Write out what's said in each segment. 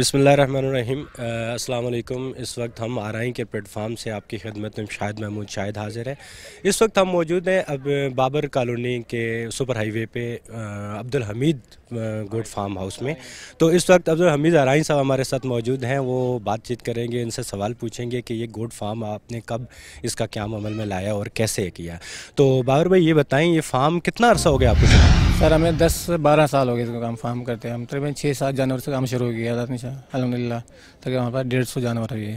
बसमीम अल्लाम इस वक्त हम आई के प्लेटफार्म से आपकी खिदमत में शाहिद महमूद शाहिद हाजिर है इस वक्त हम मौजूद हैं अब बाबर कॉलोनी के सुपर हाईवे पे अब्दुल हमीद गोड फार्म हाउस में तो इस वक्त अब्दुल हमीद आर साहब हमारे साथ मौजूद हैं वो बातचीत करेंगे इनसे सवाल पूछेंगे कि ये गोड फार्म आपने कब इसका क्या अमल में लाया और कैसे किया तो बाबर भाई ये बताएँ ये फार्म कितना अर्सा हो गया आपको सर हमें दस बारह साल हो गए इसका काम फार्म करते हैं हम तकरीबन छः सात जानवर से काम शुरू हो गया था है अलहमदिल्ला तक हमारे पास डेढ़ सौ जानवर है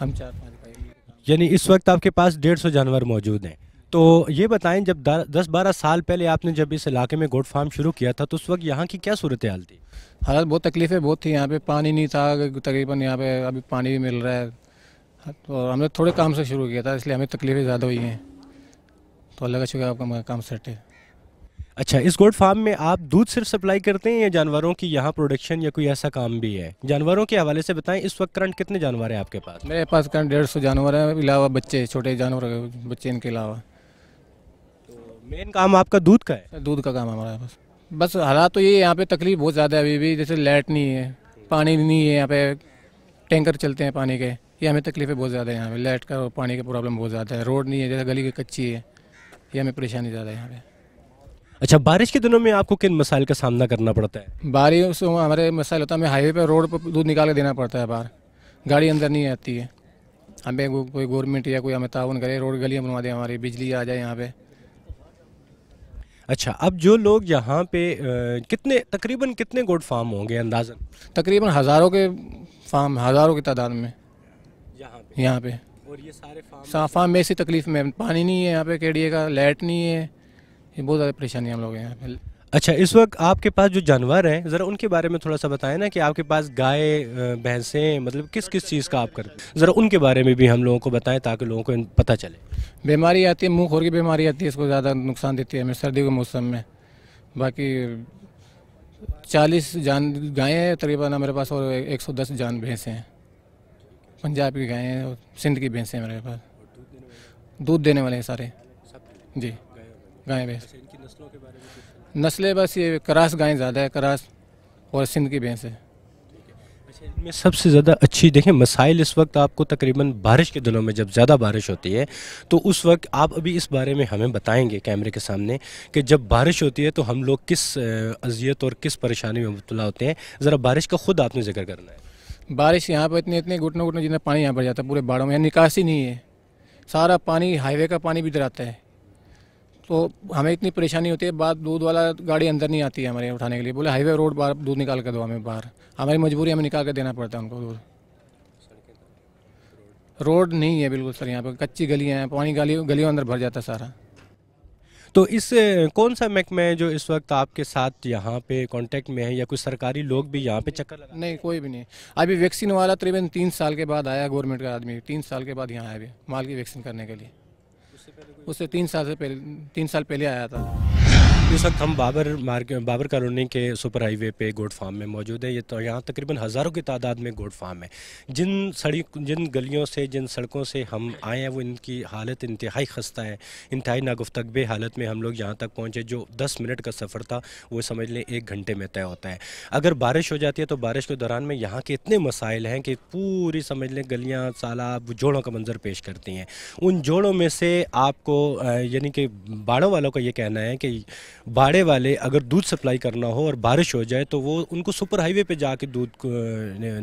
हम चार पाँच यानी इस वक्त आपके पास डेढ़ सौ जानवर मौजूद हैं तो ये बताएं जब दस बारह साल पहले आपने जब इस इलाके में गोट फार्म शुरू किया था तो उस वक्त यहाँ की क्या सूरत हाल थी हालात बहुत तकलीफ़ें बहुत थी यहाँ पे पानी नहीं था तकरीबन यहाँ पे अभी पानी भी मिल रहा है तो हमने थोड़े काम से शुरू किया था इसलिए हमें तकलीफ़ें ज़्यादा हुई हैं तो अल्लाह का शुक्र आपका काम सेट है अच्छा इस गोट फार्म में आप दूध सिर्फ सप्लाई करते हैं या जानवरों की यहाँ प्रोडक्शन या कोई ऐसा काम भी है जानवरों के हवाले से बताएं इस वक्त करंट कितने जानवर हैं आपके पास मेरे पास करंट डेढ़ सौ जानवर हैं अलावा बच्चे छोटे जानवर बच्चे इनके अलावा तो मेन काम आपका दूध का है दूध का काम हमारा पास बस हालात तो ये यहाँ पे तकलीफ बहुत ज़्यादा है अभी भी जैसे लाइट नहीं है पानी नहीं है यहाँ पे टैंकर चलते हैं पानी के ये हमें तकलीफें बहुत ज़्यादा है यहाँ पे लाइट का और पानी का प्रॉब्लम बहुत ज़्यादा है रोड नहीं है जैसे गली की कच्ची है ये हमें परेशानी ज़्यादा है यहाँ पर अच्छा बारिश के दिनों में आपको किन मसाइल का सामना करना पड़ता है बारिश हमारे मसाइल होता है हमें हाईवे पर रोड पर दूध निकाल के देना पड़ता है बाहर गाड़ी अंदर नहीं आती है हमें कोई गवर्नमेंट या कोई हमें ताउन करे रोड गलियाँ बनवा दें हमारी बिजली आ जाए यहाँ पे अच्छा अब जो लोग यहाँ पे कितने तकरीबन कितने गोड फार्म होंगे अंदाजन तकरीबन हज़ारों के फार्म हज़ारों की तादाद में यहाँ पे यहाँ पे और ये सारे फार्म फार्म में ऐसी तकलीफ़ में पानी नहीं है यहाँ पे केड़िए का लाइट नहीं है ये बहुत ज़्यादा परेशानी हम लोग हैं अच्छा इस वक्त आपके पास जो जानवर हैं ज़रा उनके बारे में थोड़ा सा बताएं ना कि आपके पास गाय भैंसें मतलब किस किस चीज़ का आप करते हैं ज़रा उनके बारे में भी हम लोगों को बताएं ताकि लोगों को पता चले बीमारी आती है मुँह खोर की बीमारी आती है इसको ज़्यादा नुकसान देती है हमें सर्दी के मौसम में बाकी चालीस जान गायें हैं तकरीबन हमारे पास और एक सौ दस जान भैंसें हैं पंजाब की गायें हैं सिंध की भैंसें हैं मेरे पास दूध देने वाले हैं सारे जी गाय भैंस नस्लें बस ये करास गाय ज़्यादा है करास और सिंध की भैंस है अच्छा इनमें सबसे ज़्यादा अच्छी देखें मसाइल इस वक्त आपको तकरीबन बारिश के दिनों में जब ज़्यादा बारिश होती है तो उस वक्त आप अभी इस बारे में हमें बताएंगे कैमरे के सामने कि जब बारिश होती है तो हम लोग किस अजियत और किस परेशानी में मुबला होते हैं ज़रा बारिश का खुद आपने जिक्र करना है बारिश यहाँ पर इतने इतने घुटनों घुटनों जितना पानी यहाँ पर जाता है पूरे बाड़ों में निकासी नहीं है सारा पानी हाईवे का पानी भी इधर आता है तो हमें इतनी परेशानी होती है बाद दूध वाला गाड़ी अंदर नहीं आती है हमारे उठाने के लिए बोले हाईवे रोड बाहर दूध निकाल कर दो हमें बाहर हमारी मजबूरी हमें निकाल कर देना पड़ता है उनको दूध रोड नहीं है बिल्कुल सर यहाँ पर कच्ची गलियाँ हैं पानी गाली गलियों अंदर भर जाता सारा तो इस कौन सा महकमा है जो इस वक्त आपके साथ यहाँ पे कांटेक्ट में है या कुछ सरकारी लोग भी यहाँ पे चक्कर लगा नहीं कोई भी नहीं अभी वैक्सीन वाला तकरीबन तीन साल के बाद आया गवर्नमेंट का आदमी तीन साल के बाद यहाँ आया अभी माल की वैक्सीन करने के लिए उससे तीन साल से पहले तीन साल पहले आया था इस वक्त हम बाबर मार्के बाबर कॉलोनी के सुपर हाईवे पे गोड फार्म में मौजूद है ये तो यहाँ तकरीबन हज़ारों की तादाद में गोड फार्म है जिन सड़ी जिन गलियों से जिन सड़कों से हम आए हैं वो इनकी हालत इंतहाई खस्ता है इंतहाई नागुफ्तगबे हालत में हम लोग यहाँ तक पहुँचे जो दस मिनट का सफ़र था वो समझ लें एक घंटे में तय होता है अगर बारिश हो जाती है तो बारिश के दौरान में यहाँ के इतने मसाइल हैं कि पूरी समझ लें गलियाँ तालाब जोड़ों का मंजर पेश करती हैं उन जोड़ों में से आपको यानी कि बाड़ों वालों का ये कहना है कि बाड़े वाले अगर दूध सप्लाई करना हो और बारिश हो जाए तो वो उनको सुपर हाईवे पे जाके दूध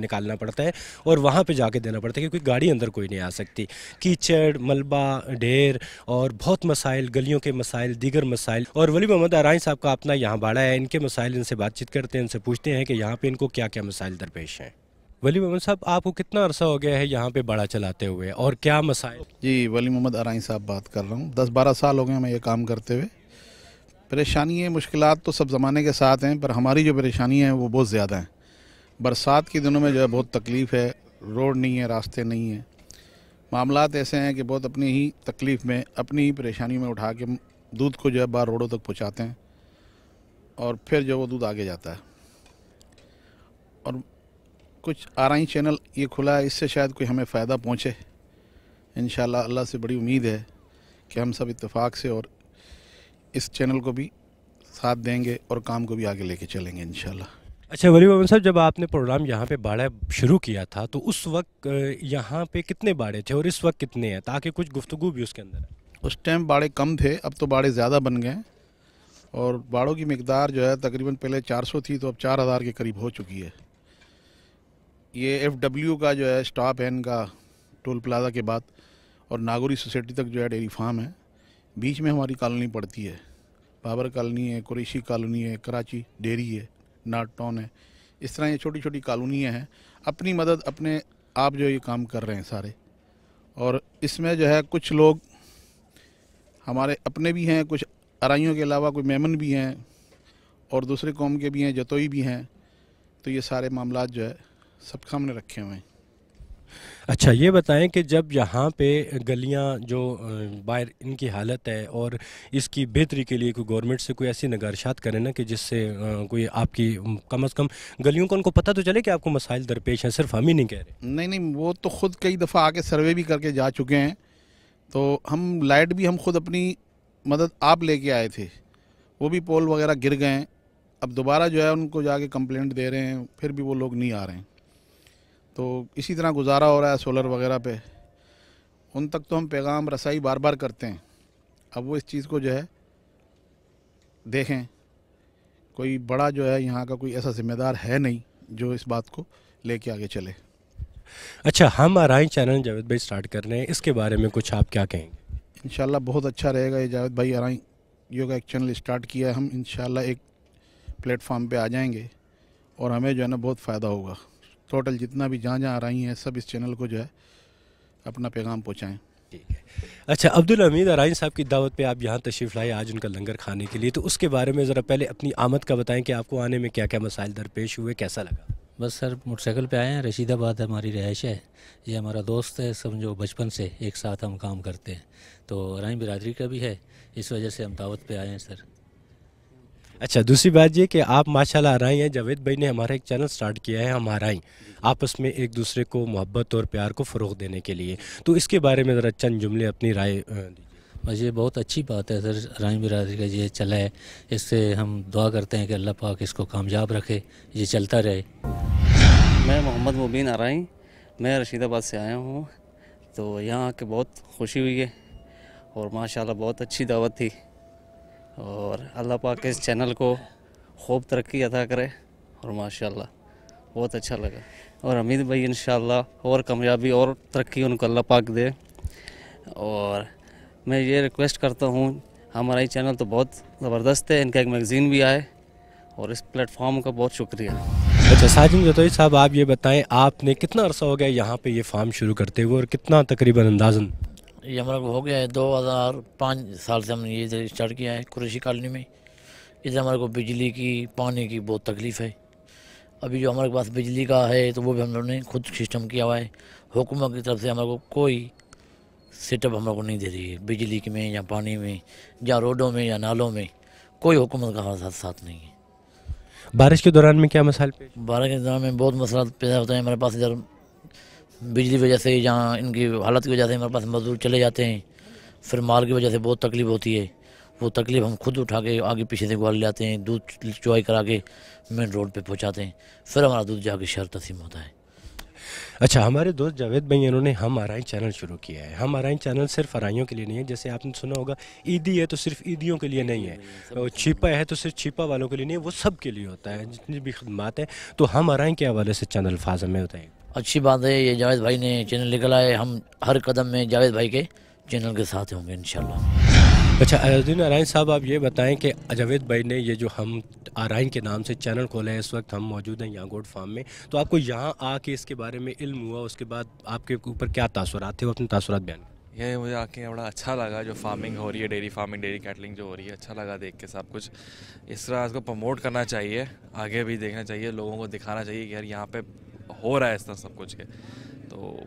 निकालना पड़ता है और वहाँ पे जाके देना पड़ता है क्योंकि गाड़ी अंदर कोई नहीं आ सकती कीचड़ मलबा ढेर और बहुत मसाइल गलियों के मसाइल दीगर मसाइल और वली मोहम्मद आरानी साहब का अपना यहाँ बाड़ा है इनके मसाइल इनसे बातचीत करते हैं इनसे पूछते हैं कि यहाँ पर इनको क्या क्या मसाइल दरपेश हैं वली मोहम्मद साहब आपको कितना अरसा हो गया है यहाँ पे बड़ा चलाते हुए और क्या मसाइल जी वली मोहम्मद आरानी साहब बात कर रहा हूँ दस बारह साल हो गए मैं ये काम करते हुए परेशानियाँ मुश्किल तो सब ज़माने के साथ हैं पर हमारी जो परेशानियाँ हैं वो बहुत ज़्यादा हैं बरसात के दिनों में जो है बहुत तकलीफ़ है रोड नहीं है रास्ते नहीं हैं मामला ऐसे हैं कि बहुत अपनी ही तकलीफ़ में अपनी ही परेशानी में उठा के दूध को जो है बाहर रोडों तक पहुँचाते हैं और फिर जो वो दूध आगे जाता है और कुछ आई चैनल ये खुला है इससे शायद कोई हमें फ़ायदा पहुँचे इन अल्लाह से बड़ी उम्मीद है कि हम सब इत्तेफाक से और इस चैनल को भी साथ देंगे और काम को भी आगे लेके चलेंगे इनशाला अच्छा वली मोहन साहब जब आपने प्रोग्राम यहाँ पे बाड़ा शुरू किया था तो उस वक्त यहाँ पे कितने बाड़े थे और इस वक्त कितने हैं ताकि कुछ गुफ्तु भी उसके अंदर है उस टाइम बाड़े कम थे अब तो बाड़े ज़्यादा बन गए और बाड़ों की मकदार जो है तकरीबन पहले चार थी तो अब चार के करीब हो चुकी है ये एफ डब्ल्यू का जो है स्टाफ है इनका टोल प्लाजा के बाद और नागौरी सोसाइटी तक जो है डेयरी फार्म है बीच में हमारी कॉलोनी पड़ती है बाबर कॉलोनी है कुरेशी कॉलोनी है कराची डेरी है नाट टाउन है इस तरह ये छोटी छोटी कॉलोनियाँ हैं अपनी मदद अपने आप जो ये काम कर रहे हैं सारे और इसमें जो है कुछ लोग हमारे अपने भी हैं कुछ अराइयों के अलावा कोई मेमन भी हैं और दूसरे कौम के भी हैं जतोई भी हैं तो ये सारे मामला जो है सब सामने रखे हुए हैं अच्छा ये बताएं कि जब यहाँ पे गलियाँ जो बाहर इनकी हालत है और इसकी बेहतरी के लिए कोई गवर्नमेंट से कोई ऐसी नगारशात करें ना कि जिससे कोई आपकी कम अज़ कम गलियों को उनको पता तो चले कि आपको मसाइल दरपेश हैं सिर्फ हम ही नहीं कह रहे नहीं नहीं वो तो ख़ुद कई दफ़ा आके सर्वे भी करके जा चुके हैं तो हम लाइट भी हम खुद अपनी मदद आप लेके आए थे वो भी पोल वगैरह गिर गए अब दोबारा जो है उनको जाके कंप्लेंट दे रहे हैं फिर भी वो लोग नहीं आ रहे हैं तो इसी तरह गुजारा हो रहा है सोलर वगैरह पे उन तक तो हम पैगाम रसाई बार बार करते हैं अब वो इस चीज़ को जो है देखें कोई बड़ा जो है यहाँ का कोई ऐसा जिम्मेदार है नहीं जो इस बात को लेके आगे चले अच्छा हम आरआई चैनल जावेद भाई स्टार्ट कर रहे हैं इसके बारे में कुछ आप क्या कहेंगे इन बहुत अच्छा रहेगा ये जावेद भाई आरई योगा एक चैनल स्टार्ट किया है हम इन एक प्लेटफॉर्म पे आ जाएंगे और हमें जो है ना बहुत फ़ायदा होगा टोटल जितना भी जहाँ जहाँ आ रही हैं सब इस चैनल को जो है अपना पैगाम पहुँचाएँ ठीक है अच्छा अब्दुल हमीद अराइन साहब की दावत पे आप यहाँ तशरीफ़ लाए आज उनका लंगर खाने के लिए तो उसके बारे में ज़रा पहले अपनी आमद का बताएं कि आपको आने में क्या क्या मसाइल दरपेश हुए कैसा लगा बस सर मोटरसाइकिल पे आए हैं रशीदाबाद हमारी रहायश है ये हमारा दोस्त है समझो बचपन से एक साथ हम काम करते हैं तो अराइन बिरादरी का भी है इस वजह से हम दावत पर आए हैं सर अच्छा दूसरी बात ये कि आप माशाल्लाह रही हैं जावेद भाई ने हमारा एक चैनल स्टार्ट किया है हम आरई आपस में एक दूसरे को मोहब्बत और प्यार को फ़रोग देने के लिए तो इसके बारे में ज़रा चंद जुमले अपनी राय बस ये बहुत अच्छी बात है सर राय बिरादरी का ये चला है इससे हम दुआ करते हैं कि अल्लाह पाक इसको कामयाब रखे ये चलता रहे मैं मोहम्मद मुबीन आ रही मैं रशीदाबाद से आया हूँ तो यहाँ आके बहुत खुशी हुई है और माशाल्लाह बहुत अच्छी दावत थी और अल्लाह पाक इस चैनल को खूब तरक्की अदा करे और माशाल्लाह बहुत अच्छा लगा और हमीद भाई इन और कामयाबी और तरक्की उनको अल्लाह पाक दे और मैं ये रिक्वेस्ट करता हूँ हमारा ये चैनल तो बहुत ज़बरदस्त है इनका एक मैगज़ीन भी आए और इस प्लेटफॉर्म का बहुत शुक्रिया अच्छा साजिम जतोई साहब आप ये बताएं आपने कितना अरसा हो गया यहाँ पे ये फार्म शुरू करते हुए और कितना तकरीबन अंदाजन ये हमारा हो गया है दो हज़ार पाँच साल से हमने ये इधर स्टार्ट किया है कुरेशी कॉलोनी में इधर हमारे को बिजली की पानी की बहुत तकलीफ़ है अभी जो हमारे पास बिजली का है तो वो भी हम लोगों ने खुद सिस्टम किया हुआ है हुकूमत की तरफ से हमारे को कोई सेटअप हम लोग को नहीं दे रही है बिजली की में या पानी में या रोडों में या नालों में कोई हुकूमत का हमारे साथ साथ नहीं है बारिश के दौरान में क्या मसाइल बारिश के दौरान में बहुत मसला पैदा होता है हमारे पास इधर बिजली की वजह से या इनकी हालत की वजह से हमारे पास मजदूर चले जाते हैं फिर माल की वजह से बहुत तकलीफ होती है वो तकलीफ हम खुद उठा के आगे पीछे से ग्वाल ले आते हैं दूध चुवाई करा के मेन रोड पे पहुंचाते हैं फिर हमारा दूध जाके शहर तसीम होता है अच्छा हमारे दोस्त जावेद भाई इन्होंने हम आरआई चैनल शुरू किया है हम आरआई चैनल सिर्फ आरइयों के लिए नहीं है जैसे आपने सुना होगा ईदी है तो सिर्फ ईदियों के लिए नहीं है छिपा है तो सिर्फ छिपा वालों के लिए नहीं है वो सब के लिए होता है जितनी भी खदमात है तो हम आरआई के हवाले से चैनल फाजम में होता है अच्छी बात है ये जावेद भाई ने चैनल निकला है हम हर कदम में जावेद भाई के चैनल के साथ होंगे इंशाल्लाह अच्छा अलाउद्दीन नारायण साहब आप ये बताएं कि जावेद भाई ने ये जो हम आराइन के नाम से चैनल खोला है इस वक्त हम मौजूद हैं यहाँ गोड फार्म में तो आपको यहाँ आके इसके बारे में इल्म हुआ उसके बाद आपके ऊपर क्या तासरात थे वो अपने तासरात बयान ये मुझे आके बड़ा अच्छा लगा जो फार्मिंग हो रही है डेयरी फार्मिंग डेयरी कैटलिंग जो हो रही है अच्छा लगा देख के सब कुछ इस तरह इसको प्रमोट करना चाहिए आगे भी देखना चाहिए लोगों को दिखाना चाहिए कि यार यहाँ पे हो रहा है इतना सब कुछ के तो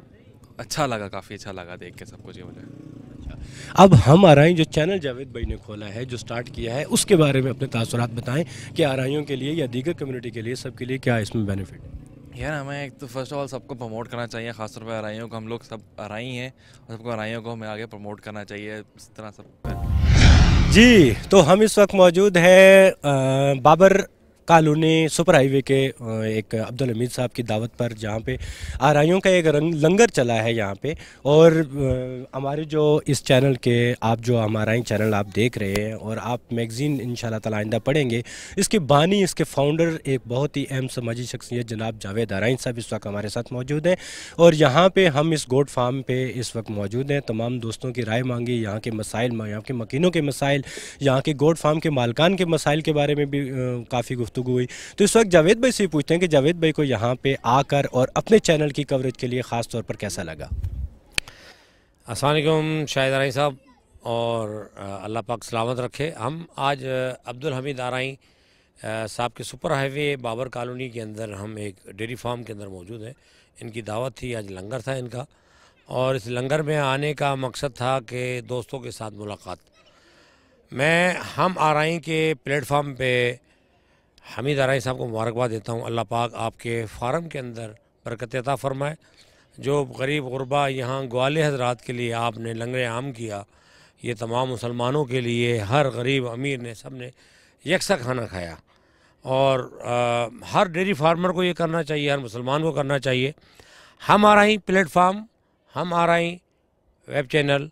अच्छा लगा काफ़ी अच्छा लगा देख के सब कुछ ये मुझे अच्छा। अब हम आरआई जो चैनल जावेद भाई ने खोला है जो स्टार्ट किया है उसके बारे में अपने तासरात बताएं कि आरआईयों के लिए या दीगर कम्युनिटी के लिए सबके लिए क्या इसमें बेनिफिट यार हमें एक तो फर्स्ट ऑफ ऑल सबको प्रमोट करना चाहिए खासतौर पर आरइयों को हम लोग सब आरई हैं और सबको आरइयों को हमें आगे प्रमोट करना चाहिए इस तरह सब जी तो हम इस वक्त मौजूद हैं बाबर कॉलोनी सुपर हाईवे के एक अब्दुल हमीद साहब की दावत पर जहाँ पे आरइयों का एक रंग लंगर चला है यहाँ पे और हमारे जो इस चैनल के आप जो हमारा ही चैनल आप देख रहे हैं और आप मैगज़ीन इन शाला पढ़ेंगे इसके बानी इसके फाउंडर एक बहुत ही अहम समाजी शख्सियत जनाब जावेद आरइन साहब इस वक्त हमारे साथ मौजूद हैं और यहाँ पर हम इस गोड फार्म पर इस वक्त मौजूद हैं तमाम दोस्तों की राय मांगी यहाँ के मसाइल यहाँ के मकीनों के मसाइल यहाँ के गोड फार्म के मालकान के मसाइल के बारे में भी काफ़ी गुफ्त गुफ्तु हुई तो इस वक्त जावेद भाई से पूछते हैं कि जावेद भाई को यहाँ पे आकर और अपने चैनल की कवरेज के लिए ख़ास तौर पर कैसा लगा असलम शाहिद आरई साहब और अल्लाह पाक सलामत रखे हम आज अब्दुल हमीद आरई साहब के सुपर हाईवे बाबर कॉलोनी के अंदर हम एक डेयरी फार्म के अंदर मौजूद हैं इनकी दावत थी आज लंगर था इनका और इस लंगर में आने का मकसद था कि दोस्तों के साथ मुलाकात मैं हम आरई के प्लेटफार्म पे हमीद आरानी साहब को मुबारकबाद देता हूँ अल्लाह पाक आपके फार्म के अंदर बरकत अता फ़रमाए जो गरीब गुरबा यहाँ ग्वाल हजरात के लिए आपने लंगर आम किया ये तमाम मुसलमानों के लिए हर गरीब अमीर ने सब ने यकसा खाना खाया और आ, हर डेयरी फार्मर को ये करना चाहिए हर मुसलमान को करना चाहिए हम आ रही प्लेटफार्म हम आ रही वेब चैनल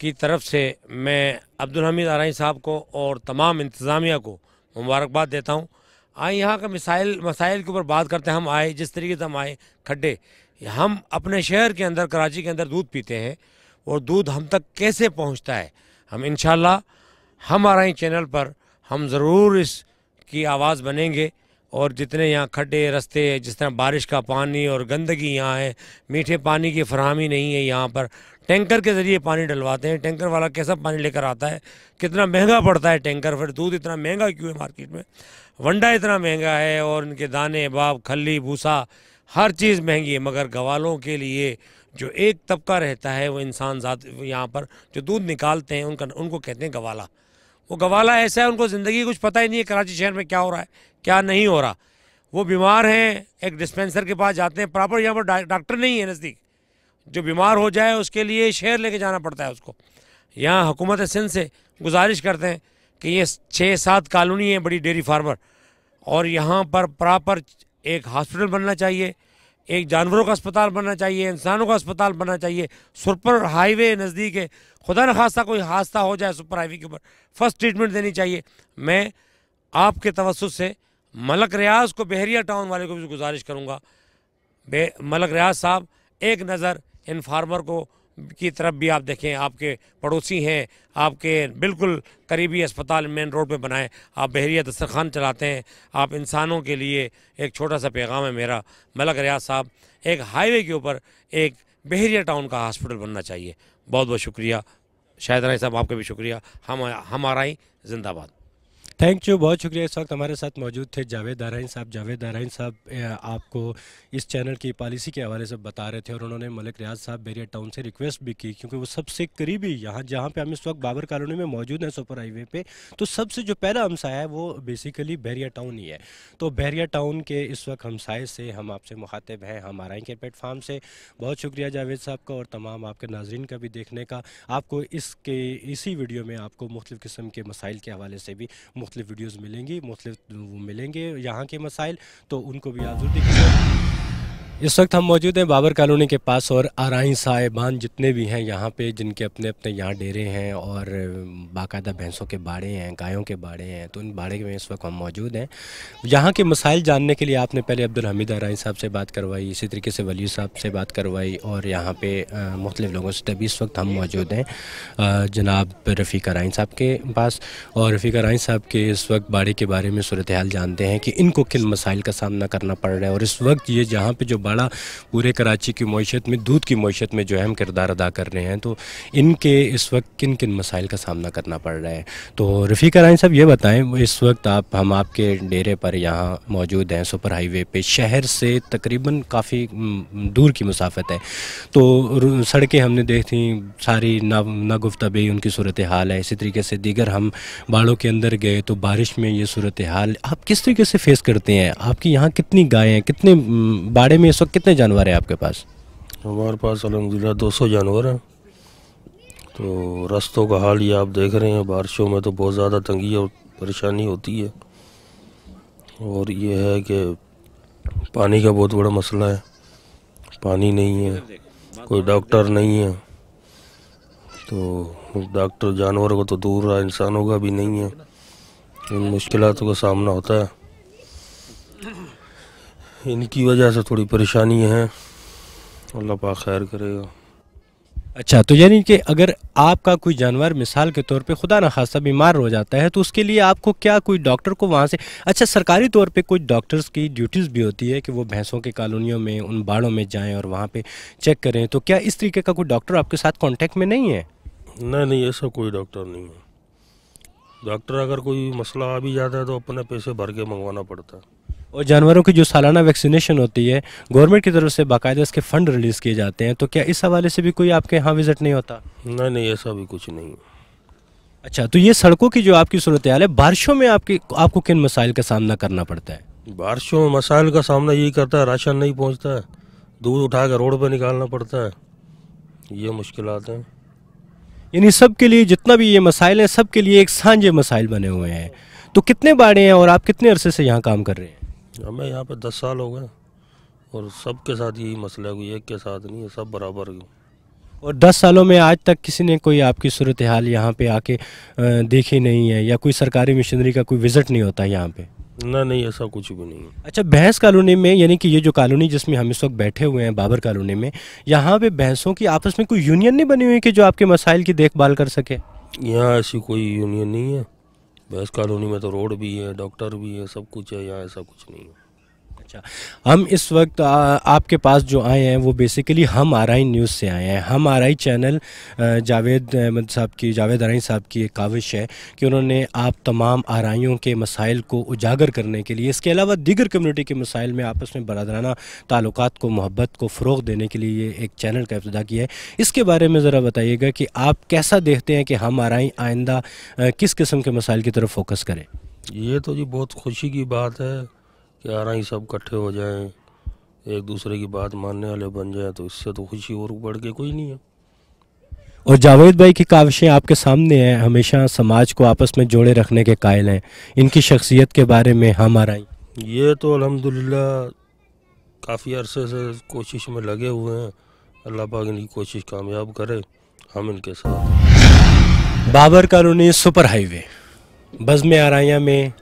की तरफ से मैं अब्दुल हमीद आरानी साहब को और तमाम इंतज़ामिया को मुबारकबाद देता हूँ आए यहाँ का मिसाइल मसाइल के ऊपर बात करते हैं हम आए जिस तरीके से हम आए खड्डे हम अपने शहर के अंदर कराची के अंदर दूध पीते हैं और दूध हम तक कैसे पहुँचता है हम इन हमारा ही चैनल पर हम ज़रूर इसकी आवाज़ बनेंगे और जितने यहाँ खड्डे रस्ते जिस तरह बारिश का पानी और गंदगी यहाँ है मीठे पानी की फरहमी नहीं है यहाँ पर टैंकर के ज़रिए पानी डलवाते हैं टैंकर वाला कैसा पानी लेकर आता है कितना महंगा पड़ता है टैंकर फिर दूध इतना महंगा क्यों है मार्केट में वंडा इतना महंगा है और इनके दाने बाब खली भूसा हर चीज़ महंगी है मगर गवालों के लिए जो एक तबका रहता है वो इंसान यहाँ पर जो दूध निकालते हैं उनका उनको कहते हैं गवाला वो गवाला ऐसा है उनको ज़िंदगी कुछ पता ही नहीं है कराची शहर में क्या हो रहा है क्या नहीं हो रहा वो बीमार हैं एक डिस्पेंसर के पास जाते हैं प्रॉपर यहाँ पर डॉक्टर नहीं है नज़दीक जो बीमार हो जाए उसके लिए शहर लेके जाना पड़ता है उसको यहाँ हुकूमत सिंध से गुजारिश करते हैं कि ये छः सात कॉलोनी है बड़ी डेयरी फार्मर और यहाँ पर प्रॉपर एक हॉस्पिटल बनना चाहिए एक जानवरों का अस्पताल बनना चाहिए इंसानों का अस्पताल बनना चाहिए सुपर हाईवे नज़दीक है खुदा न खास्ता कोई हादसा हो जाए सुपर हाईवे के ऊपर फर्स्ट ट्रीटमेंट देनी चाहिए मैं आपके तवसत से मलक रियाज को बहरिया टाउन वाले को भी गुजारिश करूँगा मलक रियाज साहब एक नज़र इन फार्मर को की तरफ भी आप देखें आपके पड़ोसी हैं आपके बिल्कुल करीबी अस्पताल मेन रोड पे बनाए आप बहरिया दस्तरखान चलाते हैं आप इंसानों के लिए एक छोटा सा पैगाम है मेरा मलक रियाज साहब एक हाईवे के ऊपर एक बहरिया टाउन का हॉस्पिटल बनना चाहिए बहुत बहुत शुक्रिया शाहिद राय साहब आपका भी शुक्रिया हम हमारा ही जिंदाबाद थैंक यू बहुत शुक्रिया इस वक्त हमारे साथ मौजूद थे जावेद आरइन साहब जावेद आरइन साहब आपको इस चैनल की पॉलिसी के हवाले से बता रहे थे और उन्होंने मलिक रियाज साहब बेरिया टाउन से रिक्वेस्ट भी की क्योंकि वो सबसे करीबी यहाँ जहाँ पे हम इस वक्त बाबर कॉलोनी में मौजूद हैं सुपर हाईवे पे तो सबसे जो पहला हमसाया है वो बेसिकली बहरिया टाउन ही है तो बहरिया टाउन के इस वक्त हमसाए से हम आपसे मुखातिब हैं हम आर के प्लेटफार्म से बहुत शुक्रिया जावेद साहब का और तमाम आपके नाजरन का भी देखने का आपको इसके इसी वीडियो में आपको मुख्तु किस्म के मसाइल के हवाले से भी मुख्तलिफ वीडियोज़ मिलेंगी मुख्तलिफ वो मिलेंगे यहाँ के मसाइल तो उनको भी आप जरूर देखिए इस वक्त हम मौजूद हैं बाबर कॉलोनी के पास और आरई साहिबान जितने भी हैं यहाँ पे जिनके अपने अपने यहाँ डेरे हैं और बाकायदा भैंसों के बाड़े हैं गायों के बाड़े हैं तो उन बाड़े में इस वक्त हम मौजूद हैं यहाँ के मसाइल जानने के लिए आपने पहले अब्दुल हमीद आरई साहब से बात करवाई इसी तरीके से वली साहब से बात करवाई और यहाँ पर मुख्तलिफ़ लोगों से तभी इस वक्त हम मौजूद हैं जनाब रफ़ी आरई साहब के पास और रफ़ी आरई साहब के इस वक्त बाड़े के बारे में सूरत हाल जानते हैं कि इनको किन मसाइल का सामना करना पड़ रहा है और इस वक्त ये जहाँ पर जो बाड़ा पूरे कराची की मीशत में दूध की मीशत में जो अहम किरदार अदा कर रहे हैं तो इनके इस वक्त किन किन मसाइल का सामना करना पड़ रहा है तो रफ़ी कराइन साहब ये बताएं इस वक्त आप हम आपके डेरे पर यहाँ मौजूद हैं सुपर हाईवे पे शहर से तकरीबन काफ़ी दूर की मुसाफत है तो सड़कें हमने देखी सारी ना नागुफ्तबी उनकी सूरत हाल है इसी तरीके से दीगर हम बाड़ों के अंदर गए तो बारिश में ये सूरत हाल आप किस तरीके से फेस करते हैं आपकी यहाँ कितनी गायें हैं कितने बाड़े में वक्त कितने जानवर हैं आपके पास हमारे पास अलहमदिल्ला दो सौ जानवर हैं तो रास्तों का हाल ये आप देख रहे हैं बारिशों में तो बहुत ज़्यादा तंगी और परेशानी होती है और ये है कि पानी का बहुत बड़ा मसला है पानी नहीं है कोई डॉक्टर नहीं है तो डॉक्टर जानवरों को तो दूर रहा इंसानों का भी नहीं है इन मुश्किलों का सामना होता है इनकी वजह से थोड़ी परेशानी है अल्लाह पाक खैर करेगा अच्छा तो यानी कि अगर आपका कोई जानवर मिसाल के तौर पे खुदा ना खासा बीमार हो जाता है तो उसके लिए आपको क्या कोई डॉक्टर को वहाँ से अच्छा सरकारी तौर पे कोई डॉक्टर्स की ड्यूटीज़ भी होती है कि वो भैंसों के कॉलोनियों में उन बाड़ों में जाएं और वहाँ पे चेक करें तो क्या इस तरीके का कोई डॉक्टर आपके साथ कॉन्टेक्ट में नहीं है नहीं नहीं ऐसा कोई डॉक्टर नहीं है डॉक्टर अगर कोई मसला आ भी जाता है तो अपने पैसे भर के मंगवाना पड़ता है और जानवरों की जो सालाना वैक्सीनेशन होती है गवर्नमेंट की तरफ से बाकायदा इसके फ़ंड रिलीज़ किए जाते हैं तो क्या इस हवाले से भी कोई आपके यहाँ विज़िट नहीं होता नहीं नहीं ऐसा भी कुछ नहीं अच्छा तो ये सड़कों की जो आपकी सूरत हाल है बारिशों में आपकी आपको किन मसाइल का सामना करना पड़ता है बारिशों में मसाइल का सामना यही करता है राशन नहीं पहुँचता है दूध उठा कर रोड पर निकालना पड़ता है ये मुश्किल हैं यानी सब के लिए जितना भी ये मसाइल हैं सब के लिए एक सांझे मसाइल बने हुए हैं तो कितने बाड़े हैं और आप कितने अरसे से यहाँ काम कर रहे हैं हमें यहाँ पे दस साल हो गए और सबके साथ यही मसला हुई एक के साथ नहीं है सब बराबर और दस सालों में आज तक किसी ने कोई आपकी सूरत हाल यहाँ पे आके देखी नहीं है या कोई सरकारी मशीनरी का कोई विज़िट नहीं होता यहाँ पे ना नहीं ऐसा कुछ भी नहीं है अच्छा भैंस कॉलोनी में यानी कि ये जो कॉलोनी जिसमें हम इस वक्त बैठे हुए हैं बाबर कॉलोनी में यहाँ पे भैंसों की आपस में कोई यूनियन नहीं बनी हुई कि जो आपके मसाइल की देखभाल कर सके यहाँ ऐसी कोई यूनियन नहीं है भैंस कॉलोनी में तो रोड भी है डॉक्टर भी है सब कुछ है यहाँ ऐसा कुछ नहीं है अच्छा हम इस वक्त आ, आपके पास जो आए हैं वो बेसिकली हम आरआई न्यूज़ से आए हैं हम आरआई चैनल जावेद अहमद साहब की जावेद आरानी साहब की एक काविश है कि उन्होंने आप तमाम आरआईयों के मसाइल को उजागर करने के लिए इसके अलावा दीगर कम्यूनिटी के मसाइल में आपस में बरदराना ताल्लुक को मोहब्बत को फ़रोग देने के लिए ये एक चैनल का अब्तदा किया है इसके बारे में ज़रा बताइएगा कि आप कैसा देखते हैं कि हम आरआई आइंदा किस किस्म के मसाइल की तरफ फोकस करें ये तो जी बहुत खुशी की बात है कि आ ही सब इकट्ठे हो जाएं एक दूसरे की बात मानने वाले बन जाए तो इससे तो खुशी और बढ़ के कोई नहीं है और जावेद भाई की काविशें आपके सामने हैं हमेशा समाज को आपस में जोड़े रखने के कायल हैं इनकी शख्सियत के बारे में हम आ रही ये तो अलहमदिल्ला काफ़ी अरसे से कोशिश में लगे हुए हैं अल्लाह पाक इनकी कोशिश कामयाब करे हम इनके साथ बाबर कॉलोनी सुपर हाईवे में आरियाँ में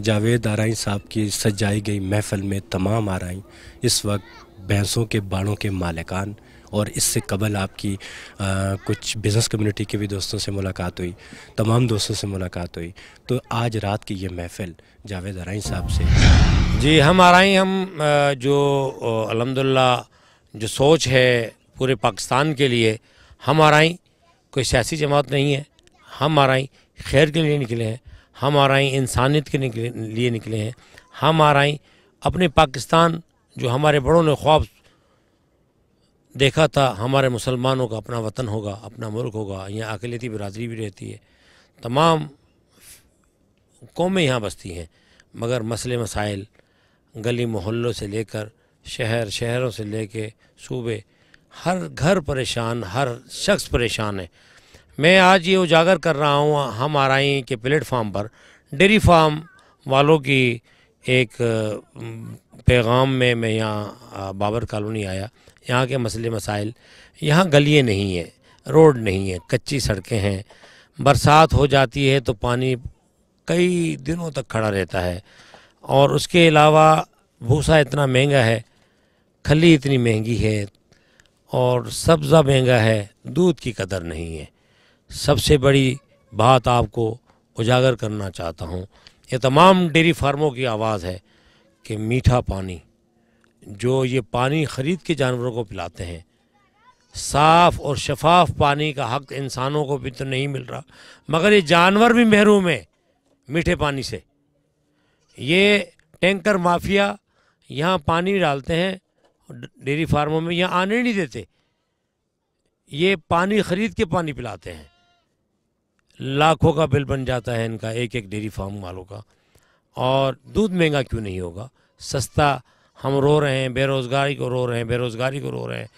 जावेद आरई साहब की सजाई गई महफल में तमाम आरई इस वक्त भैंसों के बाड़ों के मालिकान और इससे कबल आपकी आ, कुछ बिज़नेस कम्युनिटी के भी दोस्तों से मुलाकात हुई तमाम दोस्तों से मुलाकात हुई तो आज रात की ये महफिल जावेद आरई साहब से जी हम आरई हम जो अलहमदिल्ला जो सोच है पूरे पाकिस्तान के लिए हम आरई कोई सियासी जमात नहीं है हम आरई खैर के लिए निकले हैं हम आ रहे इंसानियत के निकले लिए निकले हैं हम आ रहे अपने पाकिस्तान जो हमारे बड़ों ने ख्वाब देखा था हमारे मुसलमानों का अपना वतन होगा अपना मुल्क होगा यहाँ अकेलेती बरदरी भी रहती है तमाम कौमें यहाँ बसती हैं मगर मसले मसाइल गली मोहल्लों से लेकर शहर शहरों से कर सूबे हर घर परेशान हर शख्स परेशान है मैं आज ये उजागर कर रहा हूँ हम रही के प्लेटफार्म पर डेरी फार्म वालों की एक पैगाम में मैं यहाँ बाबर कॉलोनी आया यहाँ के मसले मसाइल यहाँ गलियाँ नहीं हैं रोड नहीं है कच्ची सड़कें हैं बरसात हो जाती है तो पानी कई दिनों तक खड़ा रहता है और उसके अलावा भूसा इतना महंगा है खली इतनी महंगी है और सब्ज़ा महंगा है दूध की कदर नहीं है सबसे बड़ी बात आपको उजागर करना चाहता हूँ ये तमाम डेयरी फार्मों की आवाज़ है कि मीठा पानी जो ये पानी ख़रीद के जानवरों को पिलाते हैं साफ़ और शफाफ पानी का हक इंसानों को भी तो नहीं मिल रहा मगर ये जानवर भी महरूम है मीठे पानी से ये टैंकर माफिया यहाँ पानी डालते हैं डेयरी फार्मों में यहाँ आने नहीं देते ये पानी ख़रीद के पानी पिलाते हैं लाखों का बिल बन जाता है इनका एक एक डेयरी फार्म वालों का और दूध महंगा क्यों नहीं होगा सस्ता हम रो रहे हैं बेरोज़गारी को रो रहे हैं बेरोज़गारी को रो रहे हैं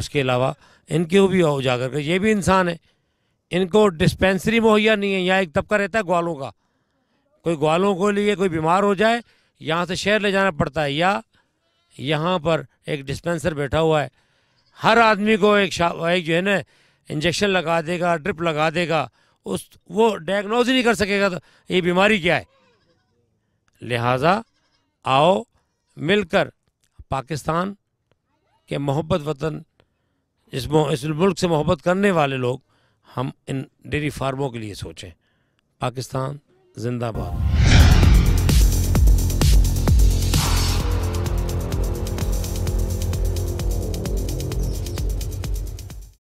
उसके अलावा इनके भी उजागर कर ये भी इंसान है इनको डिस्पेंसरी मुहैया नहीं है यहाँ एक तबका रहता है ग्वालों का कोई ग्वालों को लिए कोई बीमार हो जाए यहाँ से शहर ले जाना पड़ता है या यहाँ पर एक डिस्पेंसर बैठा हुआ है हर आदमी को एक एक जो है ना इंजेक्शन लगा देगा ड्रिप लगा देगा उस वो डायग्नोज ही नहीं कर सकेगा तो ये बीमारी क्या है लिहाजा आओ मिलकर पाकिस्तान के मोहब्बत वतन इस इस मुल्क से मोहब्बत करने वाले लोग हम इन डेरी फार्मों के लिए सोचें पाकिस्तान जिंदाबाद